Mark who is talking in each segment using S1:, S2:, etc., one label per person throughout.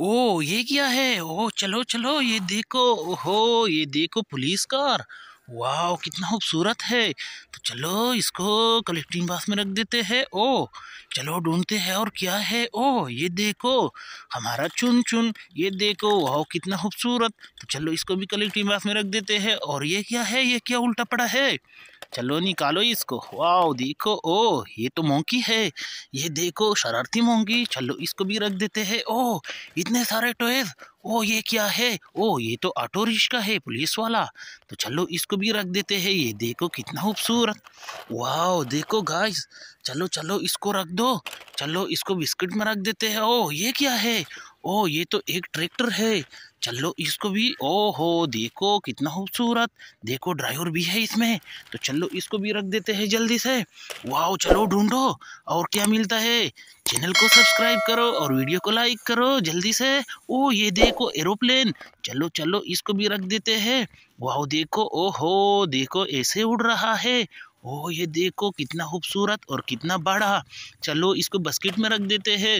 S1: ओ ये क्या है ओ चलो चलो ये देखो ओहो ये देखो पुलिस कार वाह कितना खूबसूरत है तो चलो इसको कलेक्टिंग बास में रख देते हैं ओ चलो ढूंढते हैं और क्या है ओ ये देखो हमारा चुन चुन ये देखो वाह कितना खूबसूरत तो चलो इसको भी कलेक्टिंग बास में रख देते हैं और ये क्या है ये क्या उल्टा पड़ा है चलो निकालो इसको वाह देखो ओ ये तो मोंकी है ये देखो शरारती मोंगी चलो इसको भी रख देते हैं ओ इतने सारे टॉयज ओ ये क्या है ओ ये तो ऑटो रिक्शा है पुलिस वाला तो चलो इसको भी रख देते हैं ये देखो कितना खूबसूरत वाह देखो गाइस चलो चलो इसको रख दो चलो इसको बिस्किट में रख देते हैं ओ ये क्या है ओ ये तो एक ट्रैक्टर है चलो इसको भी ओहो देखो कितना खूबसूरत देखो ड्राइवर भी है इसमें तो चलो इसको भी रख देते हैं जल्दी से वाओ चलो ढूंढो और क्या मिलता है चैनल को सब्सक्राइब करो और वीडियो को लाइक करो जल्दी से ओ ये देखो एरोप्लेन चलो चलो इसको भी रख देते हैं वाह देखो ओहो देखो ऐसे उड़ रहा है ओ ये देखो कितना खूबसूरत और कितना बड़ा चलो इसको बास्केट में रख देते हैं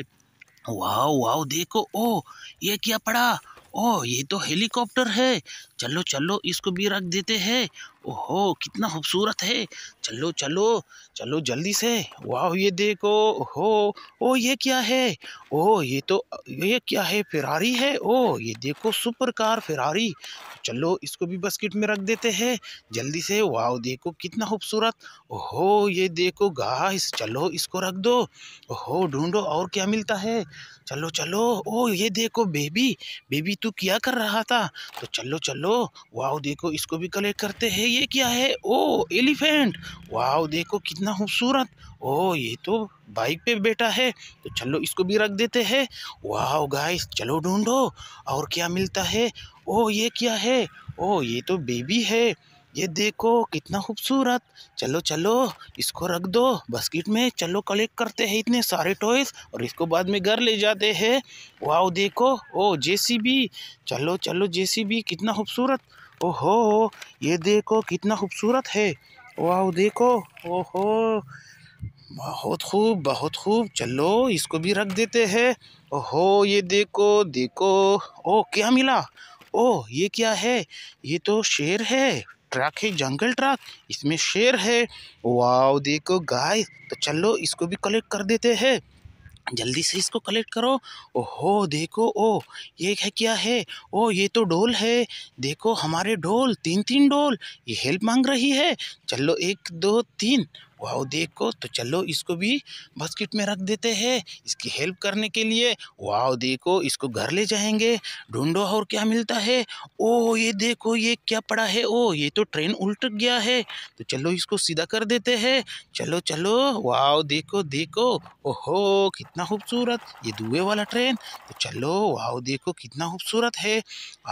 S1: वाओ वाओ देखो ओ ये क्या पड़ा ओ ये तो हेलीकॉप्टर है चलो चलो इसको भी रख देते हैं ओहो कितना खूबसूरत है चलो चलो चलो जल्दी से वाह ये देखो ओहो ओ ये क्या है ओ ये तो ये क्या है फिरारी है ओ ये देखो सुपर कार फिरारी चलो इसको भी बास्केट में रख देते हैं जल्दी से वाह देखो कितना खूबसूरत ओहो ये देखो गाइस चलो इसको रख दो ओहो ढूंढो और क्या मिलता है चलो चलो ओ ये देखो बेबी बेबी तू क्या कर रहा था तो चलो चलो लो वाओ देखो इसको भी कलेक्ट करते हैं ये क्या है ओ एलिफेंट वाओ देखो कितना खूबसूरत ओ ये तो बाइक पे बैठा है तो चलो इसको भी रख देते हैं वाओ गाइस चलो ढूंढो और क्या मिलता है ओ ये क्या है ओ ये तो बेबी है ये देखो कितना खूबसूरत चलो चलो इसको रख दो बास्केट में चलो कलेक्ट करते हैं इतने सारे टॉयज और इसको बाद में घर ले जाते हैं वाह देखो ओ जेसीबी चलो चलो जेसीबी कितना खूबसूरत ओहो ये देखो कितना खूबसूरत है वाह देखो ओहो बहुत खूब बहुत खूब चलो इसको भी रख देते हैं ओहो ये देखो देखो ओ क्या मिला ओ ये क्या है ये तो शेर है ट्रक है जंगल ट्रक इसमें शेर है वाओ देखो गाय तो चलो इसको भी कलेक्ट कर देते हैं जल्दी से इसको कलेक्ट करो ओहो देखो ओ ये है क्या है ओ ये तो डोल है देखो हमारे डोल तीन तीन डोल ये हेल्प मांग रही है चलो एक दो तीन वाह देखो तो चलो इसको भी बास्केट में रख देते हैं इसकी हेल्प करने के लिए वाओ देखो इसको घर ले जाएंगे ढूंढो और क्या मिलता है ओ ये देखो ये क्या पड़ा है ओ ये तो ट्रेन उल्ट गया है तो चलो इसको सीधा कर देते हैं चलो चलो वाओ देखो देखो ओहो कितना खूबसूरत ये दुए वाला ट्रेन तो चलो वाह देखो कितना खूबसूरत है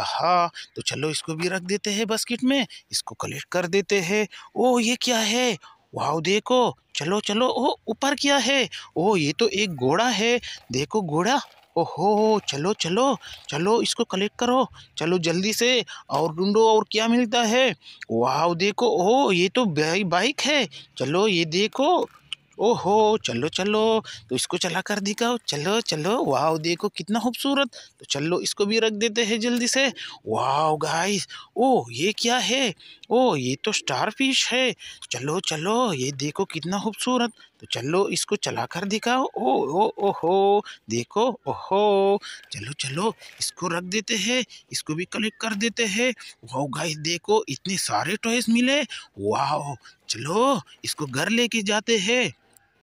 S1: आहा तो चलो इसको भी रख देते हैं बास्केट में इसको कलेक्ट कर देते हैं ओ ये क्या है वाह देखो चलो चलो ओ ऊपर क्या है ओ ये तो एक घोड़ा है देखो घोड़ा ओहो चलो चलो चलो इसको कलेक्ट करो चलो जल्दी से और ढूंढो और क्या मिलता है वाह देखो ओ ये तो बाइक है चलो ये देखो ओहो चलो चलो तो इसको चला कर दिखाओ चलो चलो वाह देखो कितना खूबसूरत तो चलो इसको भी रख देते हैं जल्दी से वाह गाइस ओ ये क्या है ओ ये तो स्टार फिश है चलो चलो ये देखो कितना खूबसूरत तो चलो इसको चला कर दिखाओ ओ ओ ओहो देखो ओहो चलो चलो इसको रख देते हैं इसको भी कलेक्ट कर देते हैं वाह गाइस देखो इतने सारे टॉयस मिले वाह चलो इसको घर लेके जाते हैं